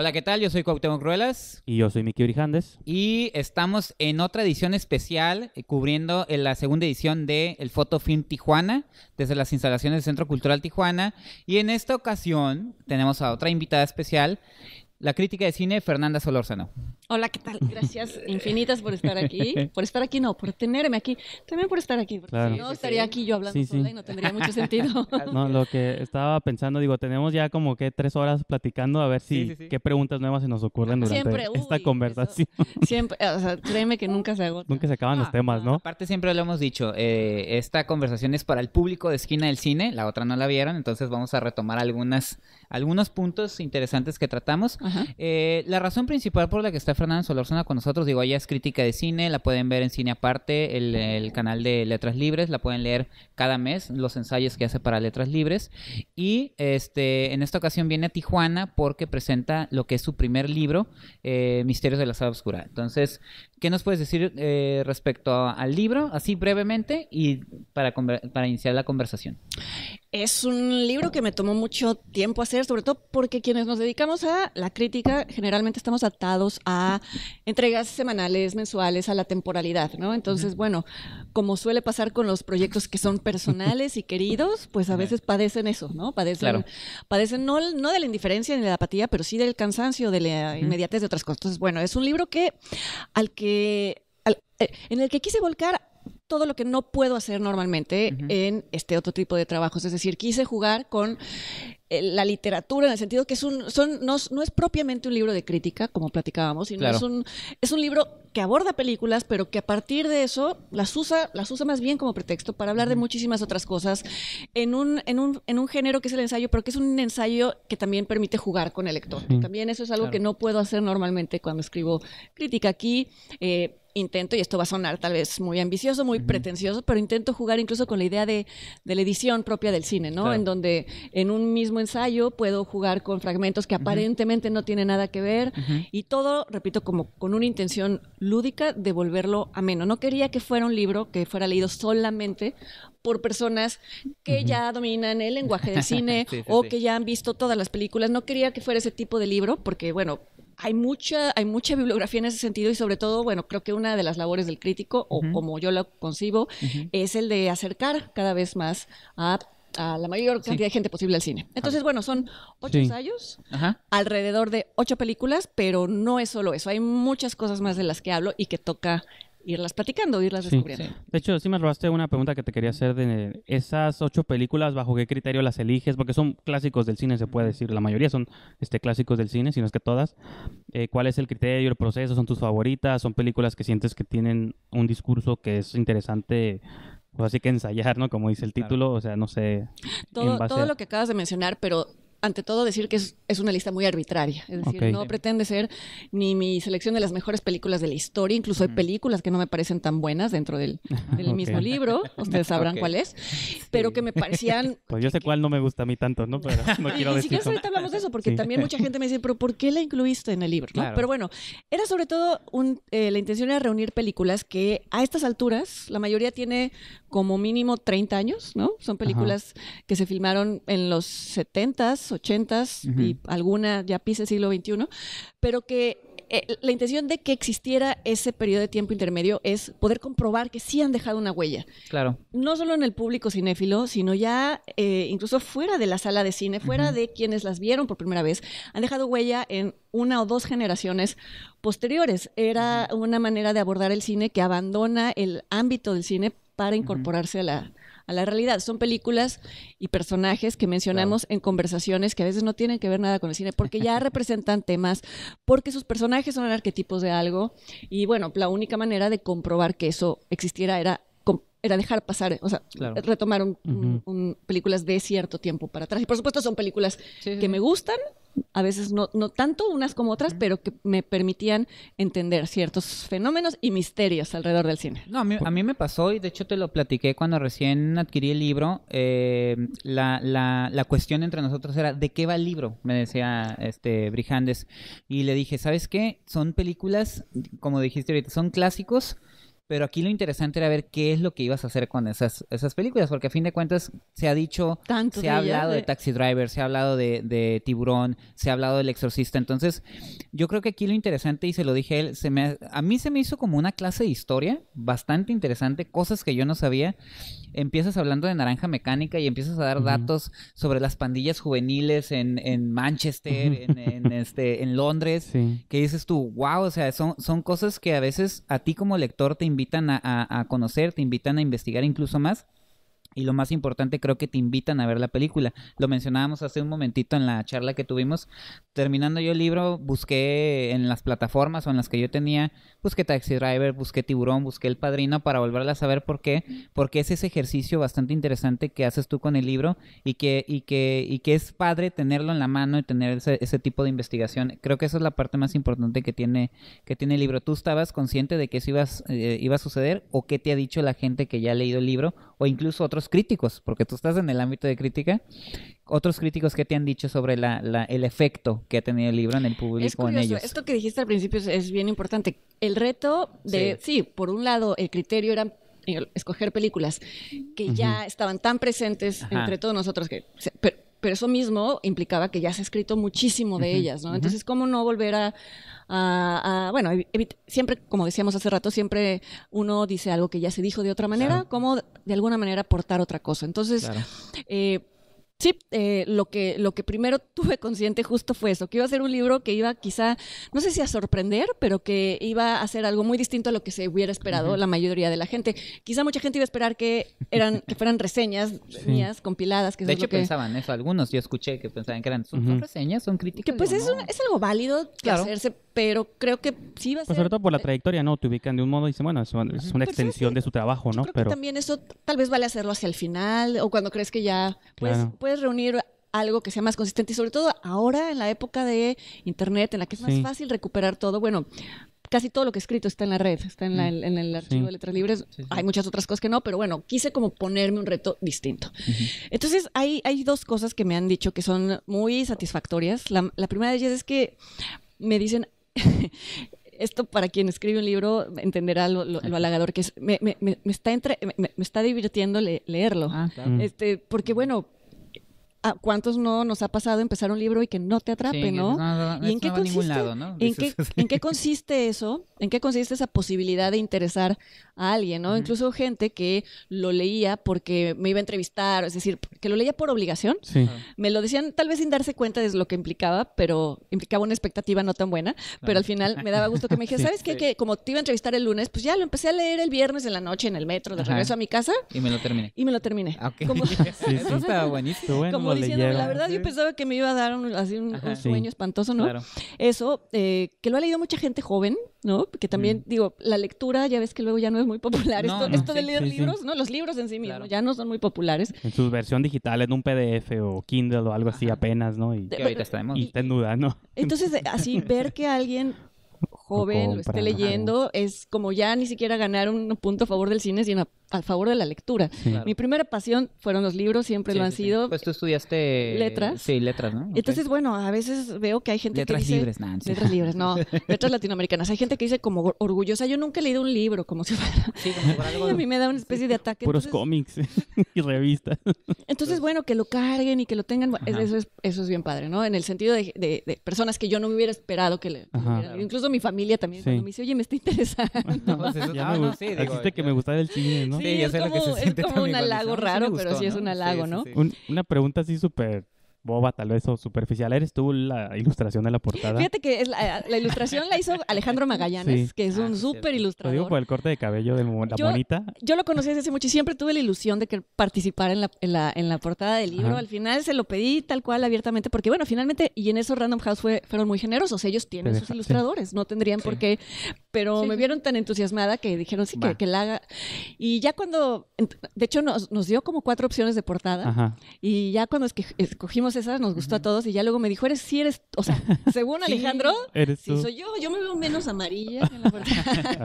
Hola, ¿qué tal? Yo soy Cuauhtémoc Ruelas. Y yo soy Miki Brijandes. Y estamos en otra edición especial eh, cubriendo eh, la segunda edición de El Fotofilm Tijuana, desde las instalaciones del Centro Cultural Tijuana. Y en esta ocasión tenemos a otra invitada especial, la crítica de cine Fernanda Solórzano. Hola, ¿qué tal? Gracias infinitas por estar aquí. Por estar aquí, no, por tenerme aquí. También por estar aquí, porque si no estaría aquí yo hablando sola y no tendría mucho sentido. No, lo que estaba pensando, digo, tenemos ya como que tres horas platicando a ver si qué preguntas nuevas se nos ocurren durante esta conversación. siempre, o sea, créeme que nunca se agota. Nunca se acaban los ah, temas, ¿no? Aparte, siempre lo hemos dicho, eh, esta conversación es para el público de Esquina del Cine, la otra no la vieron, entonces vamos a retomar algunas, algunos puntos interesantes que tratamos. Eh, la razón principal por la que está Fernando Solorzana con nosotros. Digo, ella es crítica de cine, la pueden ver en Cine Aparte, el, canal de Letras Libres, la pueden leer cada mes, los ensayos que hace para Letras Libres. Y este, en esta ocasión viene a Tijuana porque presenta lo que es su primer libro, eh, Misterios de la Sala Oscura. Entonces, ¿Qué nos puedes decir eh, respecto al libro, así brevemente, y para, para iniciar la conversación? Es un libro que me tomó mucho tiempo hacer, sobre todo porque quienes nos dedicamos a la crítica generalmente estamos atados a entregas semanales, mensuales, a la temporalidad, ¿no? Entonces, bueno, como suele pasar con los proyectos que son personales y queridos, pues a veces padecen eso, ¿no? Padecen, padecen no, no de la indiferencia ni de la apatía, pero sí del cansancio, de la inmediatez de otras cosas. Entonces, bueno, es un libro que al que eh, en el que quise volcar todo lo que no puedo hacer normalmente en este otro tipo de trabajos. Es decir, quise jugar con eh, la literatura en el sentido que es son, no, es propiamente un libro de crítica, como platicábamos, sino es, un, libro que aborda películas, pero que a partir de eso las usa, las usa más bien como pretexto para hablar de muchísimas otras cosas en un, en un, género que es el ensayo, pero que es un ensayo que también permite jugar con el lector. También eso es algo que no puedo hacer normalmente cuando escribo crítica aquí. Eh, intento, y esto va a sonar tal vez muy ambicioso, muy pretencioso, pero intento jugar incluso con la idea de, la edición propia del cine, ¿no? En donde en un mismo ensayo puedo jugar con fragmentos que aparentemente no tienen nada que ver y todo, repito, como con una intención lúdica de volverlo ameno. No quería que fuera un libro que fuera leído solamente por personas que ya dominan el lenguaje del cine o que ya han visto todas las películas. No quería que fuera ese tipo de libro porque, bueno, hay mucha, hay mucha bibliografía en ese sentido y sobre todo, bueno, creo que una de las labores del crítico, o como yo la concibo, es el de acercar cada vez más a, la mayor cantidad de gente posible al cine. Entonces, ah. bueno, son ocho ensayos, alrededor de ocho películas, pero no es solo eso, hay muchas cosas más de las que hablo y que toca irlas platicando, irlas descubriendo. De hecho, sí me robaste una pregunta que te quería hacer de esas ocho películas, ¿bajo qué criterio las eliges? Porque son clásicos del cine, se puede decir. La mayoría son este, clásicos del cine, si no es que todas. Eh, ¿Cuál es el criterio, el proceso? ¿Son tus favoritas? ¿Son películas que sientes que tienen un discurso que es interesante pues así que ensayar, ¿no? Como dice el título, o sea, no sé. Todo, lo que acabas de mencionar, pero ante todo decir que es, es, una lista muy arbitraria, es decir, no pretende ser ni mi selección de las mejores películas de la historia, incluso hay películas que no me parecen tan buenas dentro del, mismo libro, ustedes sabrán cuál es, pero que me parecían... Pues yo sé cuál no me gusta a mí tanto, ¿no? Pero no quiero siquiera ahorita hablamos de eso, porque también mucha gente me dice, pero ¿por qué la incluiste en el libro? Pero bueno, era sobre todo eh, la intención era reunir películas que a estas alturas, la mayoría tiene como mínimo 30 años, ¿no? Son películas que se filmaron en los 70s, ochentas 80s y alguna ya pisa siglo XXI, pero que eh, la intención de que existiera ese periodo de tiempo intermedio es poder comprobar que sí han dejado una huella. Claro. No solo en el público cinéfilo, sino ya eh, incluso fuera de la sala de cine, fuera de quienes las vieron por primera vez, han dejado huella en una o dos generaciones posteriores. Era una manera de abordar el cine que abandona el ámbito del cine para incorporarse a la a la realidad. Son películas y personajes que mencionamos en conversaciones que a veces no tienen que ver nada con el cine, porque ya representan temas, porque sus personajes son arquetipos de algo. Y bueno, la única manera de comprobar que eso existiera era era dejar pasar, o sea, retomar un películas de cierto tiempo para atrás. Y por supuesto son películas que me gustan, a veces no, no tanto unas como otras, pero que me permitían entender ciertos fenómenos y misterios alrededor del cine. a mí, me pasó, y de hecho te lo platiqué cuando recién adquirí el libro, em, la, la, la, cuestión entre nosotros era, ¿de qué va el libro? Me decía este Y le dije, ¿sabes qué? Son películas, como dijiste ahorita, son clásicos pero aquí lo interesante era ver qué es lo que ibas a hacer con esas, esas películas, porque a fin de cuentas se ha dicho, se ha hablado de... Taxi Driver, se ha hablado de, de, Tiburón, se ha hablado del Exorcista. Entonces, yo creo que aquí lo interesante, y se lo dije a él, se me, a mí se me hizo como una clase de historia bastante interesante, cosas que yo no sabía. Empiezas hablando de Naranja Mecánica y empiezas a dar datos sobre las pandillas juveniles en, en Manchester, en, este, en Londres, que dices tú, wow, o sea, son, son cosas que a veces a ti como lector te invitan a, a conocer, te invitan a investigar incluso más y lo más importante creo que te invitan a ver la película. Lo mencionábamos hace un momentito en la charla que tuvimos. Terminando yo el libro, busqué en las plataformas o en las que yo tenía, busqué Taxi Driver, busqué Tiburón, busqué El Padrino para volverla a saber por qué, porque es ese ejercicio bastante interesante que haces tú con el libro y que y que y que es padre tenerlo en la mano y tener ese, tipo de investigación. Creo que esa es la parte más importante que tiene que tiene el libro. ¿Tú estabas consciente de que eso eh, iba a suceder o qué te ha dicho la gente que ya ha leído el libro o incluso otros críticos, porque tú estás en el ámbito de crítica, otros críticos que te han dicho sobre la, el efecto que ha tenido el libro en el público en ellos. Esto que dijiste al principio es, bien importante. El reto de, sí. por un lado, el criterio era eh, escoger películas que ya estaban tan presentes entre todos nosotros que pero, eso mismo implicaba que ya se ha escrito muchísimo de ellas, ¿no? Entonces, ¿cómo no volver a, a, bueno, siempre, como decíamos hace rato, siempre uno dice algo que ya se dijo de otra manera, como de alguna manera aportar otra cosa. Entonces, eh, Sí, eh, lo, que, lo que primero tuve consciente justo fue eso, que iba a ser un libro que iba quizá, no sé si a sorprender, pero que iba a ser algo muy distinto a lo que se hubiera esperado la mayoría de la gente. Quizá mucha gente iba a esperar que, eran, que fueran reseñas mías compiladas. Que de hecho pensaban eso, algunos yo escuché que pensaban que eran, son, reseñas, son críticas. Que pues es, es, algo válido hacerse, pero creo que sí va a pues, ser... Sobre todo por la eh, trayectoria, ¿no? Te ubican de un modo y dicen, bueno, es una, pues, extensión de su trabajo, ¿no? creo pero que también eso tal vez vale hacerlo hacia el final o cuando crees que ya... pues reunir algo que sea más consistente y sobre todo ahora en la época de internet en la que es más fácil recuperar todo. Bueno, casi todo lo que he escrito está en la red, está en, el archivo de letras libres. Hay muchas otras cosas que no, pero bueno, quise como ponerme un reto distinto. Entonces, hay, hay dos cosas que me han dicho que son muy satisfactorias. La, primera de ellas es que me dicen... esto para quien escribe un libro entenderá lo, halagador que es. Me, está, entre, me, está divirtiendo leerlo. Ah, este, porque bueno, cuántos no nos ha pasado empezar un libro y que no te atrape, no, y en qué, consiste, ¿en, qué, consiste eso? ¿En qué consiste esa posibilidad de interesar a alguien, ¿no? Incluso gente que lo leía porque me iba a entrevistar, es decir, que lo leía por obligación. Me lo decían tal vez sin darse cuenta de lo que implicaba, pero implicaba una expectativa no tan buena, pero al final me daba gusto que me dijera, ¿sabes qué? Que como te iba a entrevistar el lunes, pues ya lo empecé a leer el viernes en la noche en el metro de regreso a mi casa. Y me lo terminé. Y me lo terminé. Ah, buenísimo la verdad yo pensaba que me iba a dar un, sueño espantoso, ¿no? Eso, eh, que lo ha leído mucha gente joven, ¿no? Que también, mm. digo, la lectura, ya ves que luego ya no es muy popular. esto, de leer libros, ¿no? Los libros en sí mismos ya no son muy populares. En su versión digital, en un PDF o Kindle o algo así apenas, ¿no? Y, ahorita duda, ¿no? Entonces, así, ver que alguien joven lo esté leyendo, es como ya ni siquiera ganar un punto a favor del cine, sino a favor de la lectura. Mi primera pasión fueron los libros, siempre lo han sido. Pues tú estudiaste letras. Sí, letras, ¿no? Entonces, bueno, a veces veo que hay gente que dice letras libres, no, letras latinoamericanas. Hay gente que dice como orgullosa, yo nunca he leído un libro, como si fuera. Sí, como algo. a mí me da una especie de ataque. Puros los cómics y revistas. Entonces, bueno, que lo carguen y que lo tengan, eso es, eso es bien padre, ¿no? En el sentido de, de, personas que yo no me hubiera esperado que le Incluso mi familia también cuando me dice, "Oye, me está interesando." Pues ya sí, Existe que me gusta el cine, ¿no? Sí, es, como, un halago raro, pero sí es un halago, ¿no? una pregunta así súper boba tal vez o superficial. ¿Eres tú la ilustración de la portada? Fíjate que la, ilustración la hizo Alejandro Magallanes, que es un ah, súper ilustrador. Lo digo por el corte de cabello de la yo, bonita. Yo lo conocí desde hace mucho y siempre tuve la ilusión de que participara en la, en la, portada del libro. Al final se lo pedí tal cual abiertamente, porque bueno, finalmente, y en esos Random House fueron muy generosos. Ellos tienen sus ilustradores, no tendrían por qué pero me vieron tan entusiasmada que dijeron sí que, la haga. Y ya cuando, de hecho nos, dio como cuatro opciones de portada y ya cuando escogimos esas nos gustó a todos y ya luego me dijo, eres, si eres, o sea, según Alejandro, soy yo, yo me veo menos amarilla. Que la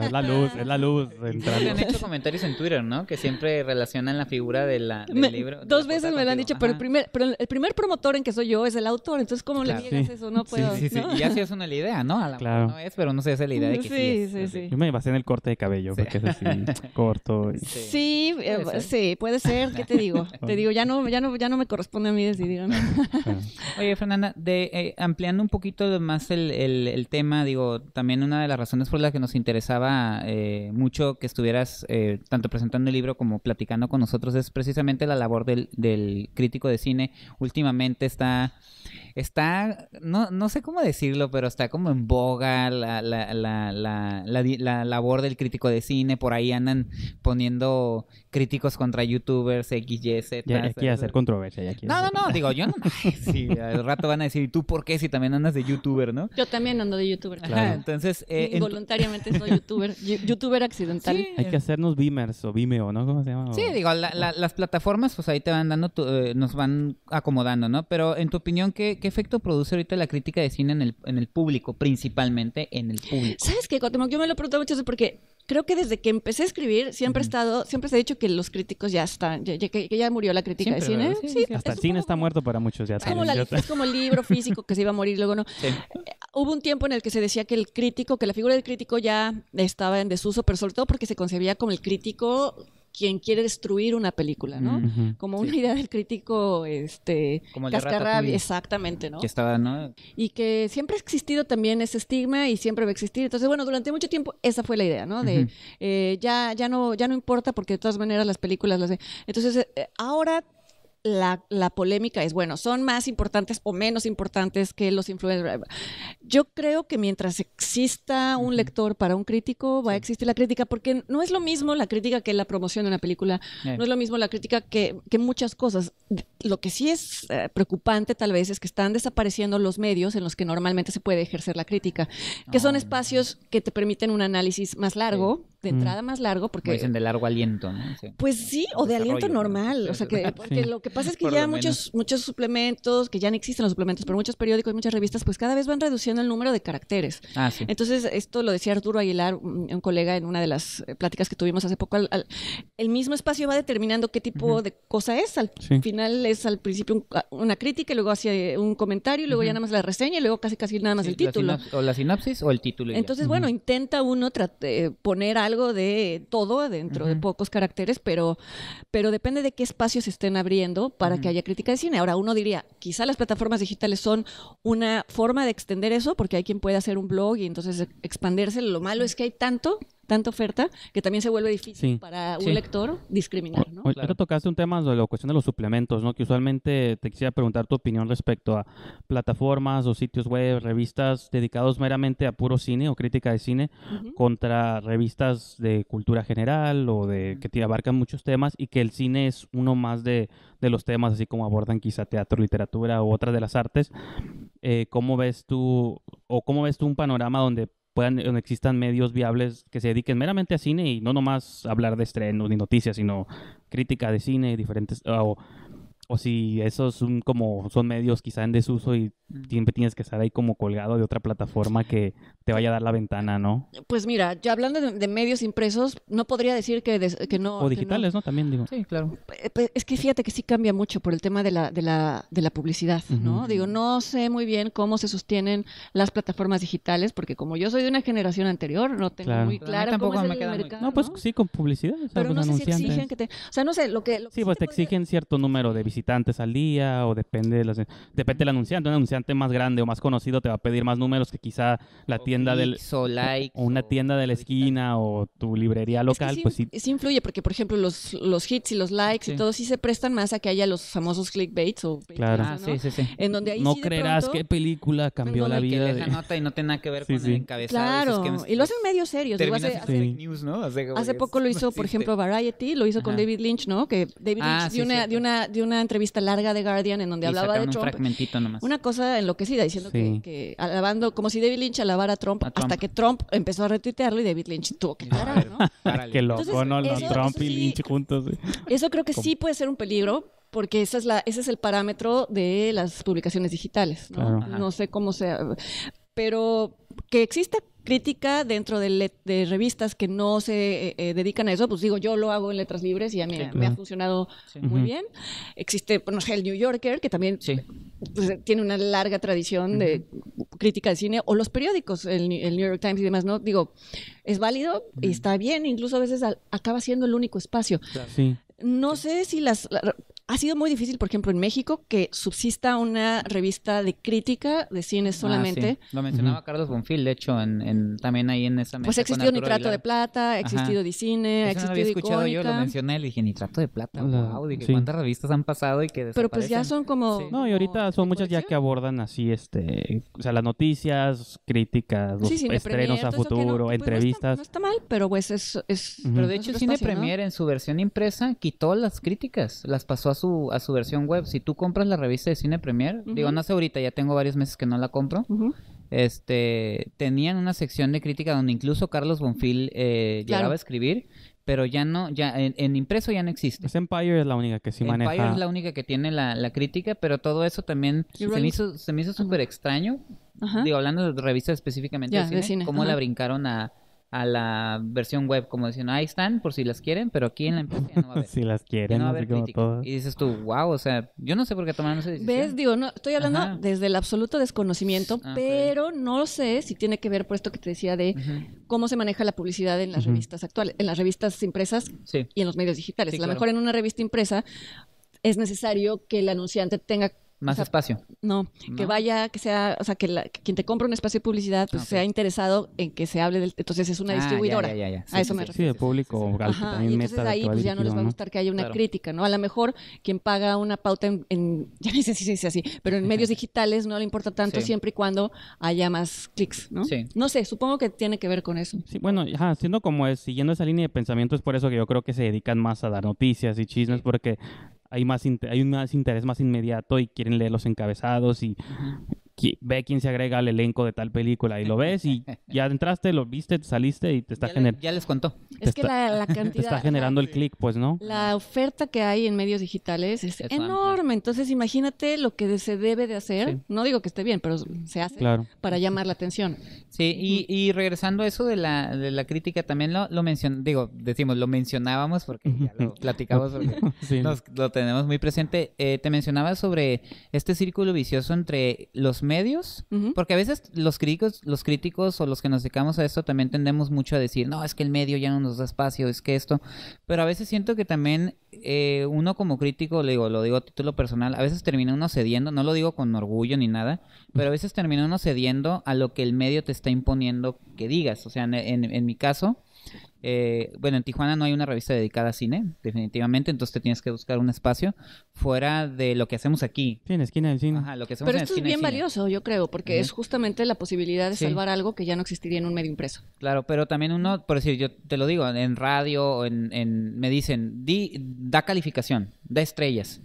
es la luz, es la luz. Me han hecho comentarios en Twitter, ¿no? Que siempre relacionan la figura del libro. dos veces me lo han dicho, pero el, primer, pero el primer promotor en que soy yo es el autor, entonces ¿cómo le digas eso? No puedo. Sí, sí, sí. Y es una idea, ¿no? claro. no es, pero no sé, es la idea de que sí, sí yo me basé en el corte de cabello, porque es así, corto. Sí, eh, sí, puede ser, ¿qué te digo? te digo, ya no, ya, no, ya no me corresponde a mí decidir. Oye, Fernanda, de, eh, ampliando un poquito más el, tema, digo, también una de las razones por las que nos interesaba eh, mucho que estuvieras tanto presentando el libro como platicando con nosotros es precisamente la labor del, del crítico de cine. Últimamente está está, no, no sé cómo decirlo, pero está como en boga la, la, la la, labor del crítico de cine, por ahí andan poniendo críticos contra youtubers, XYZ. Ya, ya quiere hacer controversia. Ya no, no, no, digo, yo no. sí, al rato van a decir, ¿y tú por qué si también andas de youtuber, no? Yo también ando de youtuber. entonces. Eh, Involuntariamente soy youtuber, youtuber accidental. Hay que hacernos beamers o Vimeo, ¿no? ¿Cómo se llama? Sí, digo, las plataformas, pues ahí te van dando, eh, nos van acomodando, ¿no? Pero en tu opinión, ¿qué, ¿qué, efecto produce ahorita la crítica de cine en el, en el público, principalmente en el público? ¿Sabes qué, Cuauhtémoc? Yo me lo pregunto mucho porque creo que desde que empecé a escribir siempre he estado, siempre se ha dicho que los críticos ya están, ya, que ya murió la crítica de cine. hasta el cine está muerto para muchos ya. Es como, el libro físico que se iba a morir, luego no. Hubo un tiempo en el que se decía que el crítico, que la figura del crítico ya estaba en desuso, pero sobre todo porque se concebía como el crítico quien quiere destruir una película, ¿no? Como una idea del crítico, este, Como exactamente, ¿no? Que estaba, ¿no? Y que siempre ha existido también ese estigma y siempre va a existir. Entonces, bueno, durante mucho tiempo esa fue la idea, ¿no? De eh, ya, ya no, ya no importa porque de todas maneras las películas las. Entonces, eh, ahora la, polémica es, bueno, ¿son más importantes o menos importantes que los influencers? Yo creo que mientras exista un lector para un crítico, va a existir la crítica, porque no es lo mismo la crítica que la promoción de una película, no es lo mismo la crítica que, muchas cosas. Lo que sí es eh, preocupante tal vez es que están desapareciendo los medios en los que normalmente se puede ejercer la crítica, que son ah, espacios que te permiten un análisis más largo de entrada más largo porque... dicen de largo aliento, ¿no? Pues sí, o de aliento normal. O sea, que, porque lo que pasa es que ya muchos, muchos suplementos, que ya no existen los suplementos, pero muchos periódicos y muchas revistas, pues cada vez van reduciendo el número de caracteres. Ah, sí. Entonces, esto lo decía Arturo Aguilar, mm, un, colega en una de las eh, pláticas que tuvimos hace poco. el mismo espacio va determinando qué tipo de cosa es. Al final es al principio una crítica, luego hace eh, un comentario, luego ya nada más la reseña, y luego casi casi nada más el título. o la sinapsis o el título. Entonces, bueno, intenta uno poner algo de todo dentro de pocos caracteres, pero, pero depende de qué espacios estén abriendo para que haya crítica de cine. Ahora, uno diría, quizá las plataformas digitales son una forma de extender eso, porque hay quien puede hacer un blog y entonces expandirse. Lo malo es que hay tanto tanta oferta que también se vuelve difícil para un lector discriminar. ¿no? tocaste un tema de la cuestión de los suplementos, ¿no? que usualmente te quisiera preguntar tu opinión respecto a plataformas o sitios web, revistas dedicados meramente a puro cine o crítica de cine contra revistas de cultura general o de que te abarcan muchos temas y que el cine es uno más de, de los temas, así como abordan quizá teatro, literatura u otras de las artes. Eh, ¿Cómo ves tú o cómo ves tú un panorama donde puedan eh, existan medios viables que se dediquen meramente a cine y no nomás hablar de estreno ni noticias, sino crítica de cine, y diferentes o si esos son como son medios quizá en desuso y mm. siempre tienes que estar ahí como colgado de otra plataforma que te vaya a dar la ventana, ¿no? Pues mira, ya hablando de, medios impresos, no podría decir que, no... O digitales, no. También digo. Sí, claro. Eh, pues, es que fíjate que sí cambia mucho por el tema de la, de la, de la publicidad, ¿no? Digo, no sé muy bien cómo se sostienen las plataformas digitales, porque como yo soy de una generación anterior, no tengo muy claro cómo es el No, pues sí, con publicidad. Pero no sé si exigen que te... O sea, no sé, lo que... sí, pues te, exigen cierto número de visitas visitantes al día o depende de las, depende del anunciante. Un anunciante más grande o más conocido te va a pedir más números que quizá la tienda del o, una tienda de la esquina o tu librería local, pues sí, sí. influye porque por ejemplo los, los hits y los likes y todo sí se prestan más a que haya los famosos clickbaits o claro, ah, sí, sí, sí. En donde ahí no creerás qué película cambió la vida. Que de... y no tiene nada que ver con el encabezado. Claro, y, lo hacen medio serios. hace, poco lo hizo, por ejemplo, Variety, lo hizo con David Lynch, ¿no? Que David ah, Lynch de una, de una entrevista larga de Guardian en donde hablaba de Trump. Un fragmentito nomás. Una cosa enloquecida, diciendo que, alabando, como si David Lynch alabara a Trump, hasta que Trump empezó a retuitearlo y David Lynch tuvo que parar, ¿no? Qué loco, ¿no? Eso, Trump y Lynch juntos. Eso creo que sí puede ser un peligro, porque esa es la, ese es el parámetro de las publicaciones digitales. No, no sé cómo sea. Pero que exista crítica dentro de, revistas que no se eh, eh, dedican a eso, pues digo, yo lo hago en letras libres y a mí me ha funcionado muy bien. Existe, no sé, el New Yorker, que también pues, tiene una larga tradición de crítica de cine, o los periódicos, el, New York Times y demás, ¿no? Digo, es válido y está bien, incluso a veces acaba siendo el único espacio. No sé si las... Ha sido muy difícil, por ejemplo, en México, que subsista una revista de crítica de cine ah, solamente. Lo mencionaba Carlos Bonfil, de hecho, también ahí en esa pues mesa. Pues ha existido Nitrato de Plata, ha existido Dicine ha existido no lo escuchado yo, lo mencioné, le dije Nitrato de Plata, wow, cuántas revistas han pasado y que Pero pues ya son como... No, y ahorita son muchas ya que abordan así, este, o sea, las noticias, críticas, estrenos a futuro, pues, entrevistas. no, está, mal, pero pues es... es Pero de hecho, Cine Premier en su versión impresa quitó las críticas, las pasó a a su, versión web, si tú compras la revista de Cine Premier, digo, no sé ahorita, ya tengo varios meses que no la compro, este, tenían una sección de crítica donde incluso Carlos Bonfil eh, llegaba a escribir, pero ya no, ya en, impreso ya no existe. Es Empire es la única que sí maneja. Empire es la única que tiene la, crítica, pero todo eso también se me, hizo, se súper extraño, digo, hablando de revistas específicamente de cine, cómo la brincaron a a la versión web como diciendo, ahí están por si las quieren, pero aquí en la empresa no va a haber. si las quieren, no Y dices tú, wow, o sea, yo no sé por qué tomaron esa decisión. ¿Ves? Digo, no, estoy hablando desde el absoluto desconocimiento, ah, pero no sé si tiene que ver por esto que te decía de cómo se maneja la publicidad en las revistas actuales, en las revistas impresas y en los medios digitales. a lo mejor en una revista impresa es necesario que el anunciante tenga más espacio. No, que vaya, que sea, o sea, que, quien te compra un espacio de publicidad, pues ah, sea interesado en que se hable del. Entonces es una ah, distribuidora. Ya, ya, ya, a eso me refiero. Sí, público y entonces ahí pues ya no les va a gustar que haya una crítica, ¿no? A lo mejor quien paga una pauta en, ya no sé si se dice así, pero en medios digitales no le importa tanto siempre y cuando haya más clics, ¿no? Sí. No sé, supongo que tiene que ver con eso. Sí, bueno, siendo como es, siguiendo esa línea de pensamiento, es por eso que yo creo que se dedican más a dar noticias y chismes, porque hay, más hay un más interés más inmediato y quieren leer los encabezados y ve quién se agrega al elenco de tal película y lo ves y ya entraste, lo viste, saliste y te está generando... Ya les contó. Es que la, cantidad... está generando el clic, pues, ¿no? La oferta que hay en medios digitales es, enorme, entonces imagínate lo que se debe de hacer, no digo que esté bien, pero se hace para llamar la atención. Sí, y, regresando a eso de la, crítica, también lo, lo digo, decimos, lo mencionábamos porque ya lo platicamos, lo tenemos muy presente. Eh, te mencionaba sobre este círculo vicioso entre los medios, porque a veces los críticos, los críticos o los que nos dedicamos a esto también tendemos mucho a decir, no, es que el medio ya no nos da espacio, es que esto, pero a veces siento que también eh, uno como crítico, le digo, lo digo a título personal, a veces termina uno cediendo, no lo digo con orgullo ni nada, pero a veces termina uno cediendo a lo que el medio te está imponiendo que digas, o sea, en mi caso, eh, bueno, en Tijuana no hay una revista dedicada a cine, definitivamente, entonces te tienes que buscar un espacio fuera de lo que hacemos aquí. Sí, en la esquina del cine. Ajá, lo que hacemos Pero esto es bien valioso, yo creo, porque es justamente la posibilidad de salvar algo que ya no existiría en un medio impreso. Claro, pero también uno, por decir, yo te lo digo, en radio en, me dicen, da calificación, da estrellas,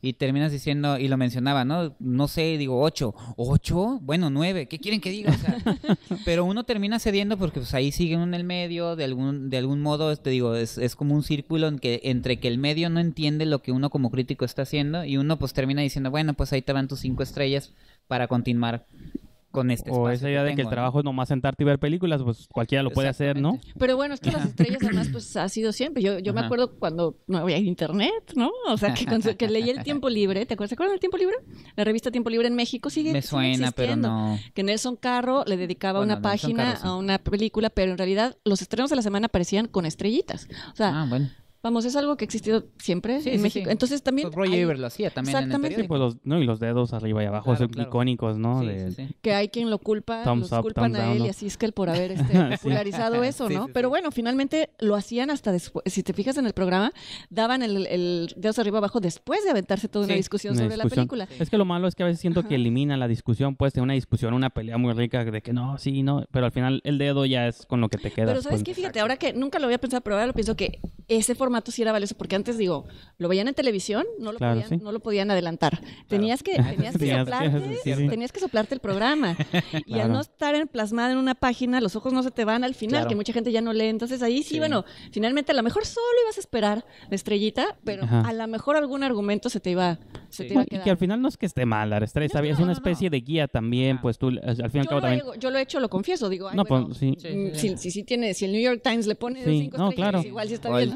y terminas diciendo, y lo mencionaba, ¿no? No sé, digo, ocho, ocho, bueno, nueve, ¿qué quieren que diga? pero uno termina cediendo porque pues ahí siguen en el medio de algún de algún modo, te digo, es, es, como un círculo en que, entre que el medio no entiende lo que uno como crítico está haciendo y uno pues termina diciendo, bueno, pues ahí te van tus cinco estrellas para continuar con este O esa idea de que el trabajo ¿no? es nomás sentarte y ver películas, pues cualquiera lo puede hacer, ¿no? Pero bueno, es que las estrellas además pues ha sido siempre. Yo, yo me acuerdo cuando no había internet, ¿no? O sea, que, leí el Tiempo Libre, ¿te acuerdas? ¿Te acuerdas del Tiempo Libre? La revista Tiempo Libre en México sigue Me suena, pero no. Que Nelson Carro le dedicaba una página a una película, pero en realidad los estrenos de la semana aparecían con estrellitas. O sea, ah, bueno. Vamos, es algo que ha existido siempre en México. Entonces también. Pues Roger lo hacía también. Exactamente. En el pues y los dedos arriba y abajo son icónicos, ¿no? Que hay quien lo culpa, los culpan a él, y así es que por haber este, popularizado eso, ¿no? Pero bueno, finalmente lo hacían hasta después. Si te fijas en el programa, daban el, el dedos arriba abajo después de aventarse toda una discusión sobre la película. Es que lo malo es que a veces siento que elimina la discusión, pues, de una discusión, una pelea muy rica de que no, sí, no. Pero al final el dedo ya es con lo que te queda. Pero sabes pues. fíjate, ahora que nunca lo había pensado, pero ahora lo pienso que ese formato matos era valioso, porque antes digo, lo veían en televisión, no lo, podían, no lo podían adelantar. Tenías, que, tenías, que soplarte, tenías que soplarte el programa. Y al no estar en, plasmada en una página, los ojos no se te van al final, que mucha gente ya no lee. Entonces ahí sí, bueno, finalmente a lo mejor solo ibas a esperar la estrellita, pero a lo mejor algún argumento se te iba, se te iba a quedar. Y que al final no es que esté mal la estrella, es una especie de guía también, pues tú, al final yo lo he hecho, lo confieso, digo, pues, sí. Mm, tiene, si el New York Times le pone cinco estrellas, igual sí está o El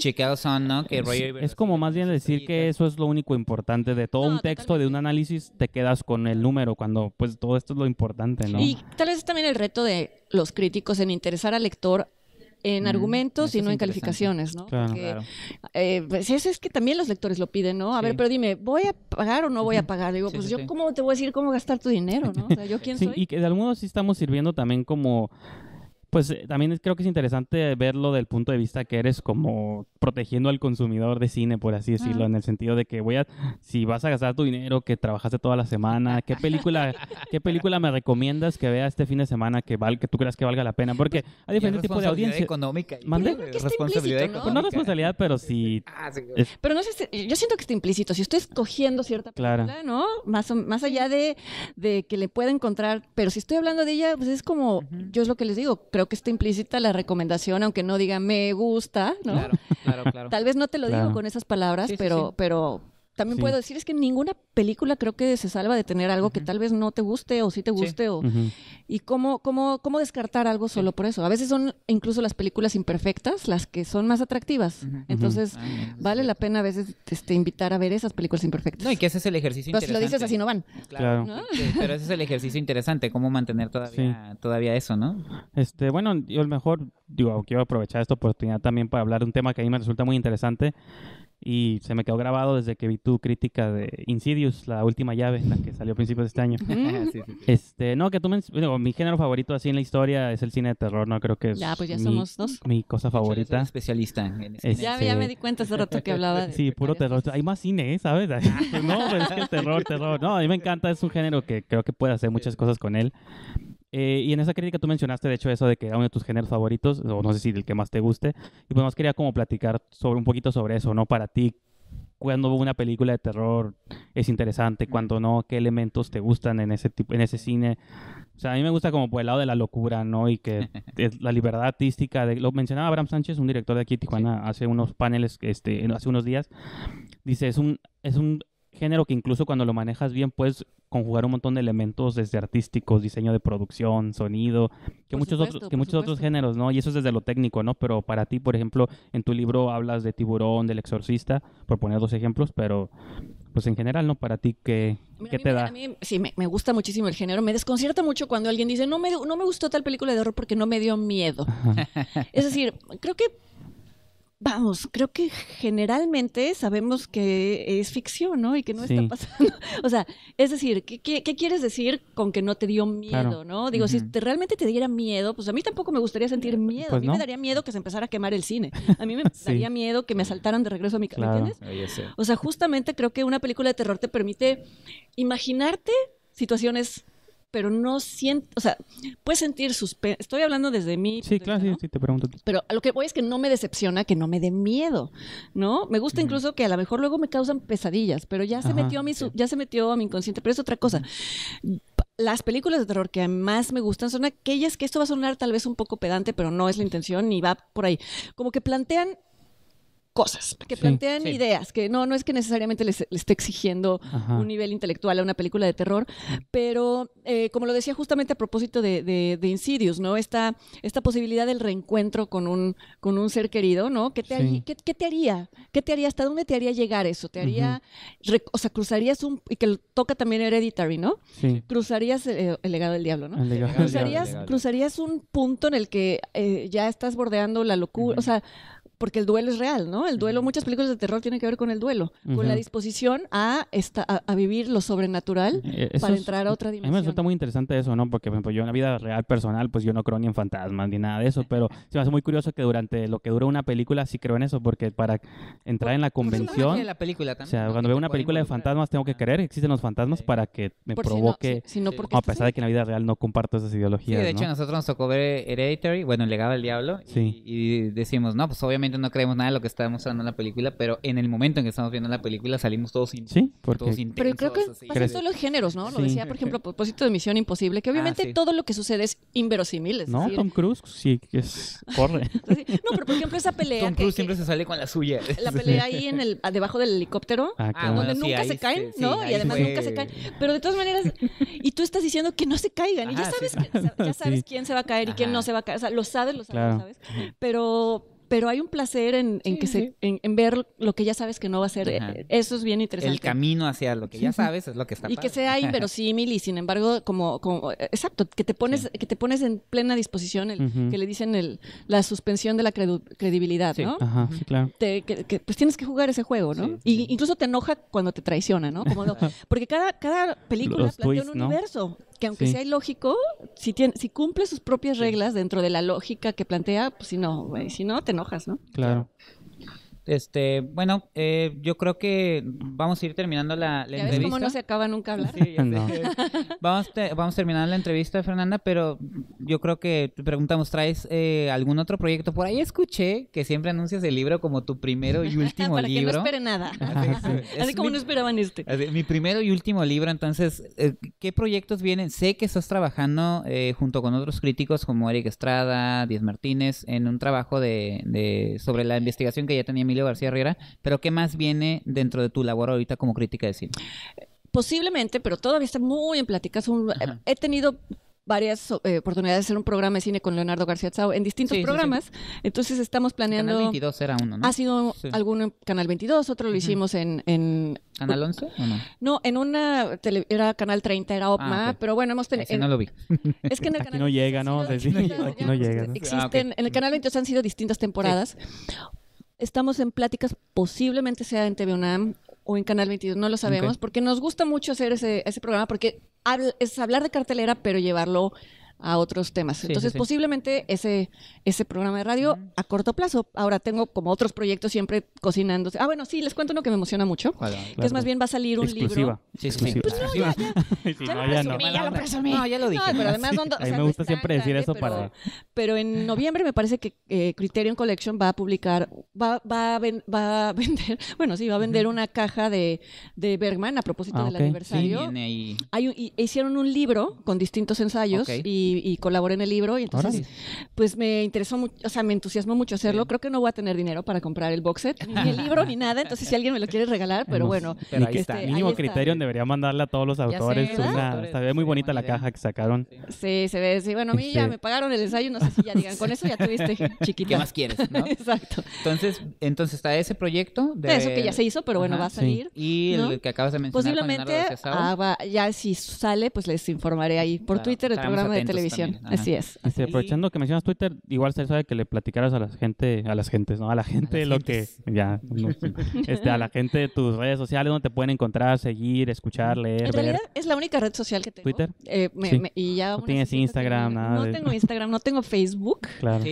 que eh, es, como más bien decir que ¿eh? eso es lo único importante de todo un texto, de un análisis, te quedas con el número cuando pues todo esto es lo importante, ¿no? Y tal vez es también el reto de los críticos en interesar al lector en mm, argumentos y no en calificaciones, ¿no? Eh, eso pues, es que también los lectores lo piden, ¿no? A ver, pero dime, ¿voy a pagar o no voy a pagar? Digo, pues yo cómo te voy a decir cómo gastar tu dinero, ¿no? Y que de algún modo sí estamos sirviendo también como pues eh, también creo que es interesante verlo del punto de vista que eres como protegiendo al consumidor de cine, por así decirlo, ah. en el sentido de que voy a, si vas a gastar tu dinero, que trabajaste toda la semana, ¿qué película, ¿qué película me recomiendas que vea este fin de semana que, que tú creas que valga la pena? Porque pues, hay diferentes tipos de audiencia. Económica pues, Responsabilidad ¿no? Pues económica. ¿no? responsabilidad, pero sí. Ah, pero no sé, yo siento que está implícito. Si estoy escogiendo cierta película, ¿no? Más, más allá de, que le pueda encontrar, pero si estoy hablando de ella, pues es como, yo es lo que les digo, creo que está implícita la recomendación, aunque no diga me gusta, ¿no? Claro, claro, claro. Tal vez no te lo digo con esas palabras, pero, pero también puedo decir es que ninguna película creo que se salva de tener algo que tal vez no te guste o sí te guste o y cómo cómo cómo descartar algo solo por eso. A veces son incluso las películas imperfectas las que son más atractivas. Entonces, ah, vale la pena a veces este invitar a ver esas películas imperfectas. No, y que ese es el ejercicio interesante. si lo dices así no van. Claro. pero ese es el ejercicio interesante, cómo mantener todavía todavía eso, ¿no? Este, bueno, yo a lo mejor digo, quiero aprovechar esta oportunidad también para hablar de un tema que a mí me resulta muy interesante y se me quedó grabado desde que vi tu crítica de Insidious, la última llave, la que salió a principios de este año. Mm. Este, no, que tú me, mi género favorito así en la historia es el cine de terror, no creo que es. Ya, pues ya somos dos. Mi cosa favorita. especialista en ya, me di este, cuenta hace rato que hablaba de Sí, puro terror. Hay más cine, ¿eh? ¿sabes? no, es que terror, terror. No, a mí me encanta, es un género que creo que puede hacer muchas cosas con él. Eh, y en esa crítica tú mencionaste, de hecho, eso de que era uno de tus géneros favoritos, o no sé si del que más te guste. Y pues más quería como platicar sobre un poquito sobre eso, ¿no? Para ti, cuando una película de terror es interesante, cuando no, qué elementos te gustan en ese tipo, en ese cine. O sea, a mí me gusta como por el lado de la locura, ¿no? Y que la libertad artística de lo mencionaba Abraham Sánchez, un director de aquí Tijuana, hace unos paneles este, hace unos días. Dice, es un es un género que incluso cuando lo manejas bien puedes conjugar un montón de elementos desde artísticos, diseño de producción, sonido, que muchos otros que muchos otros géneros, ¿no? Y eso es desde lo técnico, ¿no? Pero para ti, por ejemplo, en tu libro hablas de Tiburón, del Exorcista, por poner dos ejemplos, pero pues en general, ¿no? Para ti, ¿qué, a te da? A mí, sí, me, me, gusta muchísimo el género. Me desconcierta mucho cuando alguien dice, no me, no me gustó tal película de horror porque no me dio miedo. es decir, creo que vamos, creo que generalmente sabemos que es ficción, ¿no? Y que no está pasando. O sea, es decir, ¿qué, quieres decir con que no te dio miedo, no? Digo, si realmente te diera miedo, pues a mí tampoco me gustaría sentir eh, miedo. Pues a mí me daría miedo que se empezara a quemar el cine. A mí me daría miedo que me asaltaran de regreso a mi casa, ¿entiendes? O sea, justamente creo que una película de terror te permite imaginarte situaciones pero no siento, o sea, puedes sentir sus, Estoy hablando desde mí. Sí, claro, sí, te pregunto. Pero lo que voy es que no me decepciona, que no me dé miedo, ¿no? Me gusta incluso que a lo mejor luego me causan pesadillas, pero ya se metió a mi, ya se metió a mi inconsciente, pero es otra cosa. Las películas de terror que más me gustan son aquellas que esto va a sonar tal vez un poco pedante, pero no es la intención ni va por ahí. Como que plantean cosas, que plantean ideas, que no, no es que necesariamente les, esté exigiendo un nivel intelectual a una película de terror, pero eh, como lo decía justamente a propósito de, de, Insidious, ¿no? Esta, esta posibilidad del reencuentro con un, con un ser querido, ¿no? ¿Qué te, ¿qué, te haría? ¿Qué te haría? ¿Hasta dónde te haría llegar eso? ¿Te haría, o sea, cruzarías un, y que toca también Hereditary, ¿no? Cruzarías eh, el legado del diablo, ¿no? cruzarías, cruzarías un punto en el que eh, ya estás bordeando la locura, o sea porque el duelo es real, ¿no? El duelo, muchas películas de terror tienen que ver con el duelo, con la disposición a, a, vivir lo sobrenatural eh, eh, para entrar a otra dimensión. A mí me resulta muy interesante eso, ¿no? Porque, yo en la vida real personal, pues yo no creo ni en fantasmas ni nada de eso, pero se me hace muy curioso que durante lo que dura una película sí creo en eso, porque para entrar en la convención... La película o sea, cuando veo una película de fantasmas tengo que creer que existen los fantasmas para que me provoque... a pesar de que en la vida real no comparto esas ideologías, Sí, de hecho, nosotros nos tocó ver Hereditary, bueno, El legado del diablo, y decimos, no, pues obviamente no creemos nada de lo que estábamos hablando en la película, pero en el momento en que estamos viendo la película salimos todos, sin ¿Sí? Porque... todos Pero creo que pasa todos los géneros, ¿no? Lo decía, por ejemplo, a propósito de Misión Imposible, que ah, obviamente todo lo que sucede es inverosímil. no, Tom Cruise sí que es... corre. no, pero por ejemplo esa pelea... Tom Cruise siempre se sale con la suya. La pelea ahí en el, debajo del helicóptero, ah, ah, donde nunca se caen, ¿no? Y además nunca se caen. Pero de todas maneras, y tú estás diciendo que no se caigan. y ya sabes, ya sabes quién se va a caer y quién no se va a caer. O sea, lo sabes, lo sabes, lo sabes. Pero pero hay un placer en, que en, ver lo que ya sabes que no va a ser. Eso es bien interesante. El camino hacia lo que ya sabes es lo que está. Y que sea inverosímil y sin embargo como, como exacto que te pones que te pones en plena disposición el, que le dicen el, la suspensión de la credibilidad, ¿no? Ajá, sí, claro. pues tienes que jugar ese juego, ¿no? y incluso te enoja cuando te traiciona, ¿no? porque cada cada película plantea un universo que aunque sea ilógico, si, tiene, si cumple sus propias reglas dentro de la lógica que plantea, pues si no, güey, si no, te enojas, ¿no? claro. Este, bueno, eh, yo creo que vamos a ir terminando la, ¿Ya entrevista. Ves cómo no se acaba nunca hablar? Sí, vamos, a vamos terminando la entrevista, Fernanda, pero yo creo que te preguntamos, ¿traes eh, algún otro proyecto? Por ahí escuché que siempre anuncias el libro como tu primero y último libro. Para que no espere nada. Ah, así, como no esperaban este. mi primero y último libro, entonces, eh, ¿qué proyectos vienen? Sé que estás trabajando eh, junto con otros críticos como Eric Estrada, Diez Martínez, en un trabajo de, de sobre la investigación que ya tenía mi García Herrera, pero ¿qué más viene dentro de tu labor ahorita como crítica de cine? Posiblemente, pero todavía está muy en pláticas. Eh, he tenido varias eh, oportunidades de hacer un programa de cine con Leonardo García Chao en distintos programas. Entonces estamos planeando... Canal 22 era uno, ¿no? Ha sido alguno en Canal 22, otro lo hicimos en, en... ¿Canal 11 o no? No, en una... Era Canal 30, era ah, OPMA, pero bueno, hemos tenido... no lo vi. Es que el aquí no llega, ¿no? no llega, Existen... Ah, en el Canal 22 han sido distintas temporadas. Estamos en pláticas, posiblemente sea en TV UNAM o en Canal 22, no lo sabemos, porque nos gusta mucho hacer ese, programa, porque es hablar de cartelera, pero llevarlo a otros temas. Entonces, posiblemente ese, ese programa de radio a corto plazo. Ahora tengo como otros proyectos siempre cocinándose. Ah, bueno, sí, les cuento uno que me emociona mucho, que es más bien va a salir un libro. Sí, exclusiva. Pues no, ya, ya, ya, lo presumí, ya lo presumí. No, ya lo dije. pero además no, me gusta siempre decir ¿eh? eso para... Pero en noviembre me parece que eh, Criterion Collection va a publicar, va, va, a vender, bueno, sí, va a vender una caja de, de Bergman a propósito ah, del aniversario. Viene ahí. Hay, y, hicieron un libro con distintos ensayos y y, colaboré en el libro y entonces pues me interesó mucho, o sea, me entusiasmó mucho hacerlo. Creo que no voy a tener dinero para comprar el box set, ni el libro, ni nada, entonces si alguien me lo quiere regalar, pero bueno. Pero este, Mínimo criterio debería mandarle a todos los autores Está muy bonita la caja que sacaron. Sí, se ve, sí, bueno, a mí ya este. me pagaron el ensayo, no sé si ya digan, con eso ya tuviste chiquito ¿Qué más quieres? Exacto. Entonces, entonces está ese proyecto. De... eso que ya se hizo, pero bueno, va a salir. Y el que acabas de mencionar. Posiblemente, ah, ya si sale, pues les informaré ahí por Twitter el programa de televisión. así es. aprovechando que mencionas Twitter, igual se sabe que le platicaras a la gente, a las gentes, ¿no? A la gente lo que. Ya. este, a la gente de tus redes sociales donde te pueden encontrar, seguir, escuchar, leer. En realidad es la única red social que tengo. ¿Twitter? Eh, y ya no tienes Instagram, nada. No tengo Instagram, no tengo Facebook. Claro.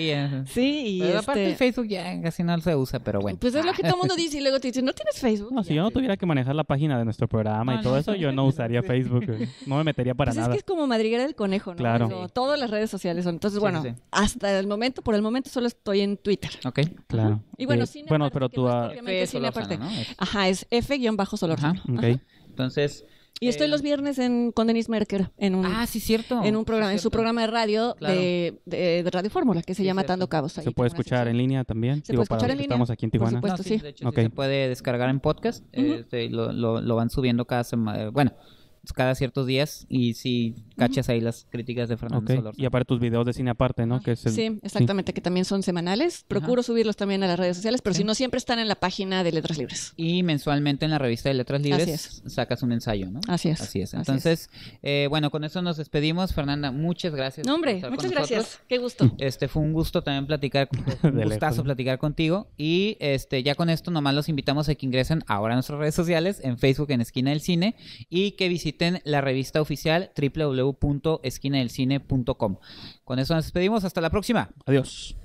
Sí, y aparte este Facebook ya casi no se usa, pero bueno. Pues es lo que todo el mundo dice y luego te dicen, no tienes Facebook. No, si yo no tuviera que manejar la página de nuestro programa y todo eso, yo no usaría Facebook. No me metería para pues nada. Es que es como madriguera del conejo, ¿no? Claro todas las redes sociales son. Entonces, bueno, hasta el momento, por el momento solo estoy en Twitter. Ok, claro. Y bueno, eh, bueno, pero tú Ajá, es f bajo Ajá, ok. Entonces, y estoy eh, los viernes en, con Denise Merker en un, ah, sí, cierto. En, un programa, en su programa de radio de, Radio Fórmula que se llama Tando Cabos. se puede escuchar en línea también. Se puede escuchar en línea. Estamos aquí en Tijuana. Por supuesto, sí. se puede descargar en podcast. Este, lo, lo, lo, van subiendo cada semana. Bueno, cada ciertos días y si cachas ahí las críticas de Fernando Y aparte tus videos de cine aparte, ¿no? Que Sí, exactamente, que también son semanales. Procuro subirlos también a las redes sociales, pero si no, siempre están en la página de Letras Libres. Y mensualmente en la revista de Letras Libres sacas un ensayo, ¿no? Así es. Así es. Entonces, eh, bueno, con eso nos despedimos. Fernanda, muchas gracias. No, hombre, muchas gracias. Qué gusto. Este fue un gusto también platicar, un gustazo platicar contigo. Y este ya con esto nomás los invitamos a que ingresen ahora a nuestras redes sociales, en Facebook, en Esquina del Cine, y que visiten en la revista oficial www.esquinadelcine.com. Con eso nos despedimos. Hasta la próxima. Adiós.